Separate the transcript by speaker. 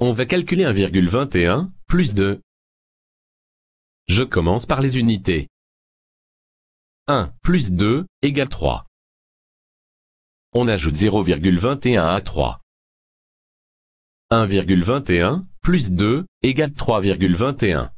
Speaker 1: On va calculer 1,21, plus 2. Je commence par les unités. 1 plus 2 égale 3. On ajoute 0,21 à 3. 1,21 plus 2 égale 3,21.